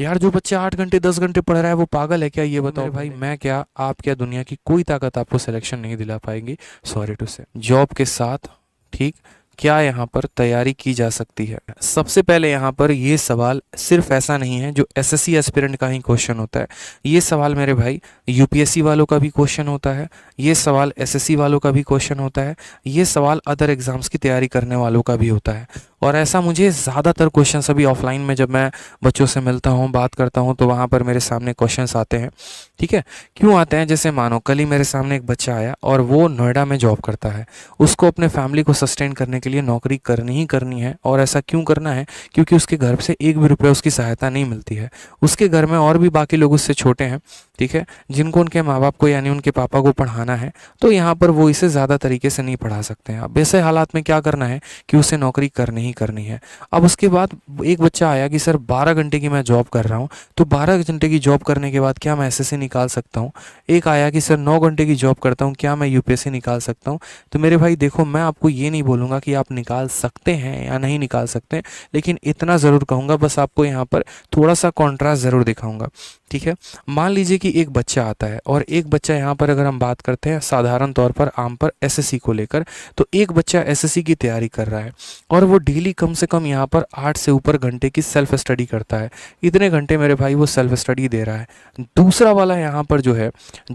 यार जो बच्चे आठ घंटे दस घंटे पढ़ रहा है वो पागल है क्या ये बताओ भाई मैं क्या आप क्या दुनिया की कोई ताकत आपको सिलेक्शन नहीं दिला पाएगी सॉरी टू से जॉब के साथ ठीक क्या यहाँ पर तैयारी की जा सकती है सबसे पहले यहाँ पर ये सवाल सिर्फ ऐसा नहीं है जो एसएससी एस्पिरेंट का ही क्वेश्चन होता है ये सवाल मेरे भाई यूपीएससी वालों का भी क्वेश्चन होता है ये सवाल एसएससी वालों का भी क्वेश्चन होता है ये सवाल अदर एग्जाम्स की तैयारी करने वालों का भी होता है और ऐसा मुझे ज़्यादातर क्वेश्चन अभी ऑफलाइन में जब मैं बच्चों से मिलता हूँ बात करता हूँ तो वहाँ पर मेरे सामने क्वेश्चन आते हैं ठीक है क्यों आते हैं जैसे मानो कल ही मेरे सामने एक बच्चा आया और वो नोएडा में जॉब करता है उसको अपने फैमिली को सस्टेन करने के लिए नौकरी करनी ही करनी है और ऐसा क्यों करना है क्योंकि उसके घर से एक भी रुपया उसकी सहायता नहीं मिलती है उसके घर में और भी बाकी लोग उससे छोटे हैं ठीक है जिनको उनके माँ बाप को यानी उनके पापा को पढ़ाना है तो यहाँ पर वो इसे ज़्यादा तरीके से नहीं पढ़ा सकते हैं अब ऐसे हालात में क्या करना है कि उसे नौकरी करनी ही करनी है अब उसके बाद एक बच्चा आया कि सर बारह घंटे की मैं जॉब कर रहा हूँ तो बारह घंटे की जॉब करने के बाद क्या मैं एस निकाल सकता हूँ एक आया कि सर नौ घंटे की जॉब करता हूँ क्या मैं यू निकाल सकता हूँ तो मेरे भाई देखो मैं आपको ये नहीं बोलूँगा कि आप निकाल सकते हैं या नहीं निकाल सकते लेकिन इतना ज़रूर कहूँगा बस आपको यहाँ पर थोड़ा सा कॉन्ट्रास्ट ज़रूर दिखाऊंगा ठीक है मान लीजिए कि एक बच्चा आता है और एक बच्चा यहाँ पर अगर हम बात करते हैं साधारण तौर पर आम पर एसएससी को लेकर तो एक बच्चा एसएससी की तैयारी कर रहा है और वो डेली कम से कम यहाँ पर आठ से ऊपर घंटे की सेल्फ स्टडी करता है इतने घंटे मेरे भाई वो सेल्फ स्टडी दे रहा है दूसरा वाला यहाँ पर जो है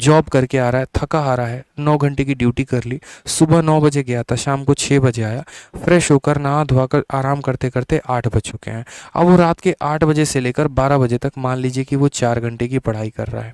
जॉब करके आ रहा है थका आ रहा है नौ घंटे की ड्यूटी कर ली सुबह नौ बजे गया था शाम को छः बजे आया फ्रेश होकर नहा धोआ कर आराम करते करते आठ बज चुके हैं अब वो रात के आठ बजे से लेकर बारह बजे तक मान लीजिए कि वो चार घंटे की पढ़ाई कर रहा है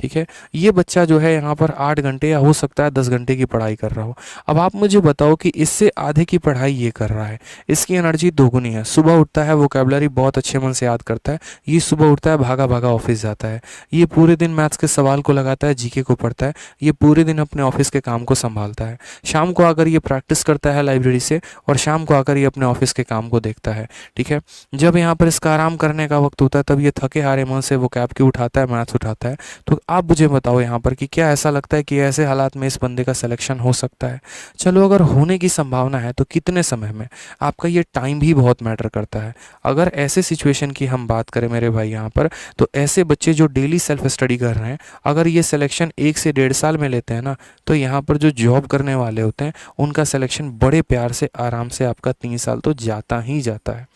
ठीक है ये बच्चा जो है यहाँ पर आठ घंटे या हो सकता है दस घंटे की पढ़ाई कर रहा हो अब आप मुझे बताओ कि इससे आधे की पढ़ाई ये कर रहा है इसकी एनर्जी दोगुनी है सुबह उठता है वो कैबलरी बहुत अच्छे मन से याद करता है ये सुबह उठता है भागा भागा ऑफिस जाता है ये पूरे दिन मैथ्स के सवाल को लगाता है जीके को पढ़ता है ये पूरे दिन अपने ऑफिस के काम को संभालता है शाम को आकर ये प्रैक्टिस करता है लाइब्रेरी से और शाम को आकर ये अपने ऑफिस के काम को देखता है ठीक है जब यहाँ पर इसका आराम करने का वक्त होता है तब ये थके हारे मन से वो कैब की उठाता है मैथ्स उठाता है तो आप मुझे बताओ यहाँ पर कि क्या ऐसा लगता है कि ऐसे हालात में इस बंदे का सिलेक्शन हो सकता है चलो अगर होने की संभावना है तो कितने समय में आपका ये टाइम भी बहुत मैटर करता है अगर ऐसे सिचुएशन की हम बात करें मेरे भाई यहाँ पर तो ऐसे बच्चे जो डेली सेल्फ स्टडी कर रहे हैं अगर ये सिलेक्शन एक से डेढ़ साल में लेते हैं ना तो यहाँ पर जो जॉब करने वाले होते हैं उनका सिलेक्शन बड़े प्यार से आराम से आपका तीन साल तो जाता ही जाता है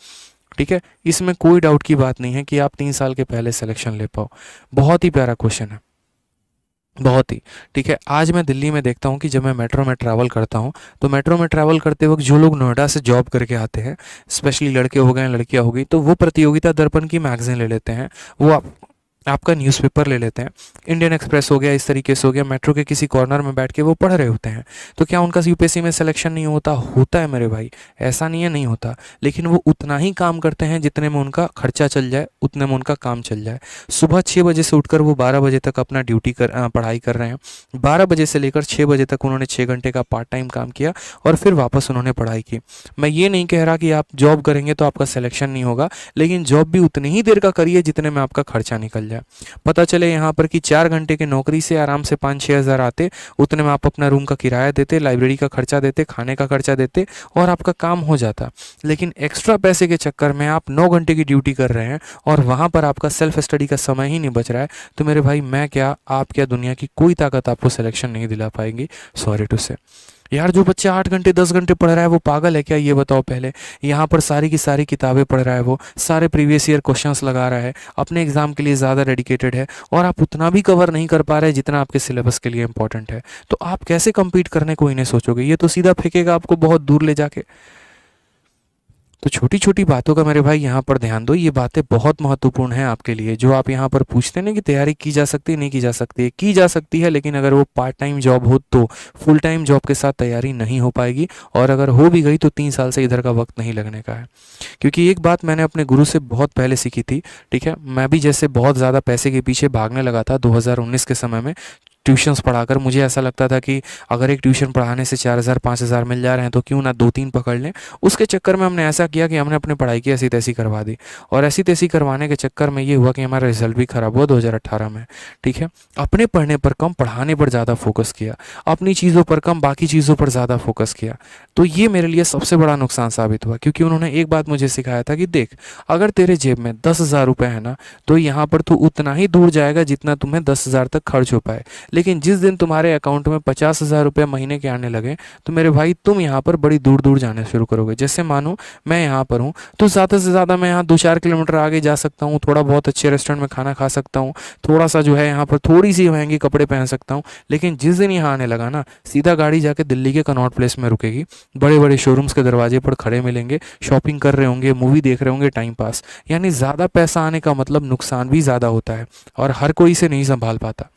ठीक है इसमें कोई डाउट की बात नहीं है कि आप तीन साल के पहले सिलेक्शन ले पाओ बहुत ही प्यारा क्वेश्चन है बहुत ही ठीक है आज मैं दिल्ली में देखता हूँ कि जब मैं मेट्रो में ट्रैवल करता हूँ तो मेट्रो में ट्रैवल करते वक्त जो लोग नोएडा से जॉब करके आते हैं स्पेशली लड़के हो गए लड़कियाँ हो गई तो वो प्रतियोगिता दर्पण की मैगजीन ले लेते हैं वो आप आपका न्यूज़पेपर ले लेते हैं इंडियन एक्सप्रेस हो गया इस तरीके से हो गया मेट्रो के किसी कॉर्नर में बैठ के वो पढ़ रहे होते हैं तो क्या उनका यूपीएससी में सिलेक्शन नहीं होता होता है मेरे भाई ऐसा नहीं है नहीं होता लेकिन वो उतना ही काम करते हैं जितने में उनका खर्चा चल जाए उतने में उनका काम चल जाए सुबह छः बजे से उठकर वो बारह बजे तक अपना ड्यूटी कर पढ़ाई कर रहे हैं बारह बजे से लेकर छः बजे तक उन्होंने छः घंटे का पार्ट टाइम काम किया और फिर वापस उन्होंने पढ़ाई की मैं ये नहीं कह रहा कि आप जॉब करेंगे तो आपका सिलेक्शन नहीं होगा लेकिन जॉब भी उतनी ही देर का करिए जितने में आपका खर्चा निकल जाए जाए पता चले यहाँ पर कि चार घंटे के नौकरी से आराम से पाँच छः हज़ार आते उतने में आप अपना रूम का किराया देते लाइब्रेरी का खर्चा देते खाने का खर्चा देते और आपका काम हो जाता लेकिन एक्स्ट्रा पैसे के चक्कर में आप नौ घंटे की ड्यूटी कर रहे हैं और वहाँ पर आपका सेल्फ स्टडी का समय ही नहीं बच रहा है तो मेरे भाई मैं क्या आप क्या दुनिया की कोई ताकत आपको सिलेक्शन नहीं दिला पाएंगी सॉरी टू से यार जो बच्चा आठ घंटे दस घंटे पढ़ रहा है वो पागल है क्या ये बताओ पहले यहाँ पर सारी की सारी किताबें पढ़ रहा है वो सारे प्रीवियस ईयर क्वेश्चंस लगा रहा है अपने एग्जाम के लिए ज़्यादा डेडिकेटेड है और आप उतना भी कवर नहीं कर पा रहे जितना आपके सिलेबस के लिए इंपॉर्टेंट है तो आप कैसे कम्पीट करने को इन्हें सोचोगे ये तो सीधा फेंकेगा आपको बहुत दूर ले जाके तो छोटी छोटी बातों का मेरे भाई यहाँ पर ध्यान दो ये बातें बहुत महत्वपूर्ण हैं आपके लिए जो आप यहाँ पर पूछते हैं ना कि तैयारी की जा सकती है नहीं की जा सकती है की जा सकती है लेकिन अगर वो पार्ट टाइम जॉब हो तो फुल टाइम जॉब के साथ तैयारी नहीं हो पाएगी और अगर हो भी गई तो तीन साल से इधर का वक्त नहीं लगने का है क्योंकि एक बात मैंने अपने गुरु से बहुत पहले सीखी थी ठीक है मैं भी जैसे बहुत ज़्यादा पैसे के पीछे भागने लगा था दो के समय में ट्यूशन्स पढ़ाकर मुझे ऐसा लगता था कि अगर एक ट्यूशन पढ़ाने से चार हज़ार पाँच हज़ार मिल जा रहे हैं तो क्यों ना दो तीन पकड़ लें उसके चक्कर में हमने ऐसा किया कि हमने अपनी पढ़ाई की ऐसी तैसी करवा दी और ऐसी तैसी करवाने के चक्कर में ये हुआ कि हमारा रिजल्ट भी ख़राब हुआ दो में ठीक है अपने पढ़ने पर कम पढ़ाने पर ज़्यादा फोकस किया अपनी चीज़ों पर कम बाकी चीज़ों पर ज़्यादा फोकस किया तो ये मेरे लिए सबसे बड़ा नुकसान साबित हुआ क्योंकि उन्होंने एक बात मुझे सिखाया था कि देख अगर तेरे जेब में दस हज़ार रुपये है ना तो यहाँ पर तू उतना ही दूर जाएगा जितना तुम्हें दस हज़ार तक खर्च हो पाए लेकिन जिस दिन तुम्हारे अकाउंट में पचास हज़ार रुपये महीने के आने लगे तो मेरे भाई तुम यहाँ पर बड़ी दूर दूर जाने शुरू करोगे जैसे मानो मैं यहाँ पर हूँ तो ज़्यादा से ज़्यादा मैं यहाँ दो चार किलोमीटर आगे जा सकता हूँ थोड़ा बहुत अच्छे रेस्टोरेंट में खाना खा सकता हूँ थोड़ा सा जो है यहाँ पर थोड़ी सी महंगी कपड़े पहन सकता हूँ लेकिन जिस दिन यहाँ आने लगा ना सीधा गाड़ी जाके दिल्ली के कनॉट प्लेस में रुकेगी बड़े बड़े शोरूम्स के दरवाजे पर खड़े मिलेंगे शॉपिंग कर रहे होंगे मूवी देख रहे होंगे टाइम पास यानी ज़्यादा पैसा आने का मतलब नुकसान भी ज़्यादा होता है और हर कोई इसे नहीं संभाल पाता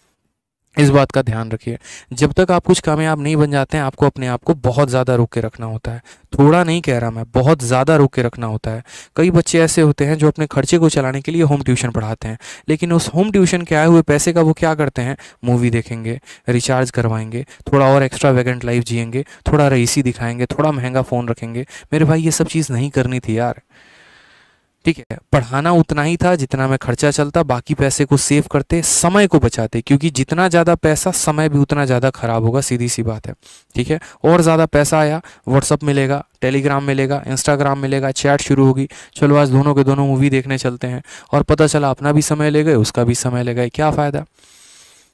इस बात का ध्यान रखिए जब तक आप कुछ कामयाब नहीं बन जाते हैं आपको अपने आप को बहुत ज़्यादा रोक के रखना होता है थोड़ा नहीं कह रहा मैं बहुत ज़्यादा रोक के रखना होता है कई बच्चे ऐसे होते हैं जो अपने खर्चे को चलाने के लिए होम ट्यूशन पढ़ाते हैं लेकिन उस होम ट्यूशन के आए हुए पैसे का वो क्या करते हैं मूवी देखेंगे रिचार्ज करवाएंगे थोड़ा और एक्स्ट्रा वेगेंट लाइफ जियेंगे थोड़ा रईसी दिखाएंगे थोड़ा महंगा फ़ोन रखेंगे मेरे भाई ये सब चीज़ नहीं करनी थी यार ठीक है पढ़ाना उतना ही था जितना मैं खर्चा चलता बाकी पैसे को सेव करते समय को बचाते क्योंकि जितना ज़्यादा पैसा समय भी उतना ज़्यादा ख़राब होगा सीधी सी बात है ठीक है और ज़्यादा पैसा आया व्हाट्सअप मिलेगा टेलीग्राम मिलेगा इंस्टाग्राम मिलेगा चैट शुरू होगी चलो आज दोनों के दोनों मूवी देखने चलते हैं और पता चला अपना भी समय ले गए उसका भी समय ले गए क्या फ़ायदा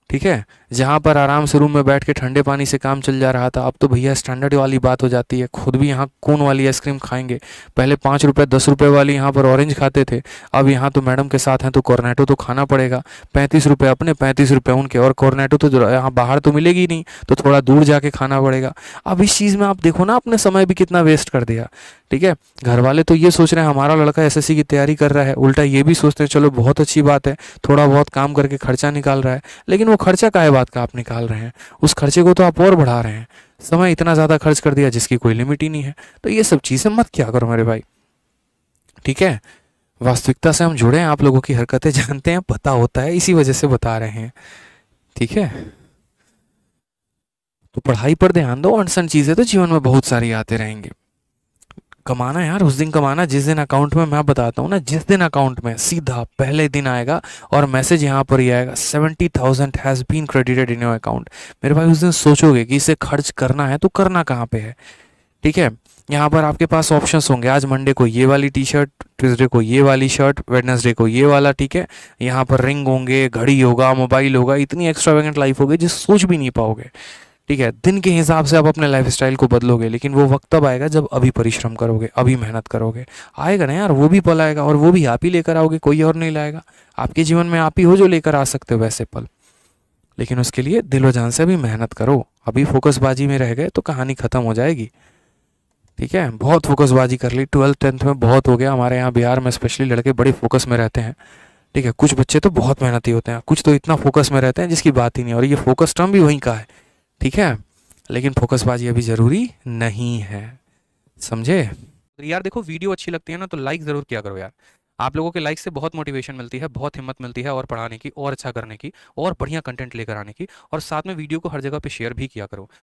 ठीक है जहाँ पर आराम से रूम में बैठ के ठंडे पानी से काम चल जा रहा था अब तो भैया स्टैंडर्ड वाली बात हो जाती है खुद भी यहाँ कौन वाली आइसक्रीम खाएंगे पहले पाँच रुपये दस रुपये वाली यहाँ पर ऑरेंज खाते थे अब यहाँ तो मैडम के साथ हैं तो कॉर्नेटो तो खाना पड़ेगा पैंतीस रुपये अपने पैंतीस रुपये उनके और कॉर्नेटो तो यहाँ बाहर तो मिलेगी नहीं तो थोड़ा दूर जाके खाना पड़ेगा अब इस चीज़ में आप देखो ना अपने समय भी कितना वेस्ट कर दिया ठीक है घर वाले तो ये सोच रहे हैं हमारा लड़का एसएससी की तैयारी कर रहा है उल्टा ये भी सोचते हैं चलो बहुत अच्छी बात है थोड़ा बहुत काम करके खर्चा निकाल रहा है लेकिन वो खर्चा काहे बात का आप निकाल रहे हैं उस खर्चे को तो आप और बढ़ा रहे हैं समय इतना ज़्यादा खर्च कर दिया जिसकी कोई लिमिट ही नहीं है तो ये सब चीज़ें मत क्या करो मेरे भाई ठीक है वास्तविकता से हम जुड़े हैं आप लोगों की हरकतें जानते हैं पता होता है इसी वजह से बता रहे हैं ठीक है तो पढ़ाई पर ध्यान दो अनसन चीज़ें तो जीवन में बहुत सारी आते रहेंगे कमाना है यार उस दिन कमाना जिस दिन अकाउंट में मैं बताता हूँ ना जिस दिन अकाउंट में सीधा पहले दिन आएगा और मैसेज यहाँ पर ही आएगा seventy thousand has been credited in your account मेरे भाई उस दिन सोचोगे कि इसे खर्च करना है तो करना कहाँ पे है ठीक है यहाँ पर आपके पास ऑप्शन होंगे आज मंडे को ये वाली टी शर्ट ट्यूजडे को ये वाली शर्ट वेडनेसडे को ये वाला ठीक है यहाँ पर रिंग होंगे घड़ी होगा मोबाइल होगा इतनी एक्स्ट्रा वैगेंट लाइफ होगी जिस सोच भी नहीं पाओगे ठीक है दिन के हिसाब से आप अपने लाइफ स्टाइल को बदलोगे लेकिन वो वक्त तब आएगा जब अभी परिश्रम करोगे अभी मेहनत करोगे आएगा ना यार वो भी पल आएगा और वो भी आप ही लेकर आओगे कोई और नहीं लाएगा आपके जीवन में आप ही हो जो लेकर आ सकते हो वैसे पल लेकिन उसके लिए दिलो जान से अभी मेहनत करो अभी फोकसबाजी में रह गए तो कहानी ख़त्म हो जाएगी ठीक है बहुत फोकसबाजी कर ली ट्वेल्थ टेंथ में बहुत हो गया हमारे यहाँ बिहार में स्पेशली लड़के बड़े फोकस में रहते हैं ठीक है कुछ बच्चे तो बहुत मेहनती होते हैं कुछ तो इतना फोकस में रहते हैं जिसकी बात ही नहीं और ये फोकस टर्म भी वहीं का है ठीक है लेकिन फोकसबाजी अभी ज़रूरी नहीं है समझे यार देखो वीडियो अच्छी लगती है ना तो लाइक ज़रूर किया करो यार आप लोगों के लाइक से बहुत मोटिवेशन मिलती है बहुत हिम्मत मिलती है और पढ़ाने की और अच्छा करने की और बढ़िया कंटेंट लेकर आने की और साथ में वीडियो को हर जगह पे शेयर भी किया करो